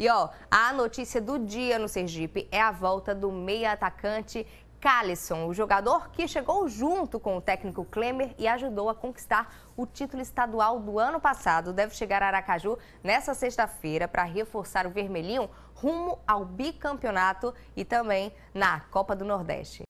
E ó, a notícia do dia no Sergipe é a volta do meia atacante Callison, o jogador que chegou junto com o técnico Klemer e ajudou a conquistar o título estadual do ano passado. Deve chegar a Aracaju nessa sexta-feira para reforçar o vermelhinho rumo ao bicampeonato e também na Copa do Nordeste.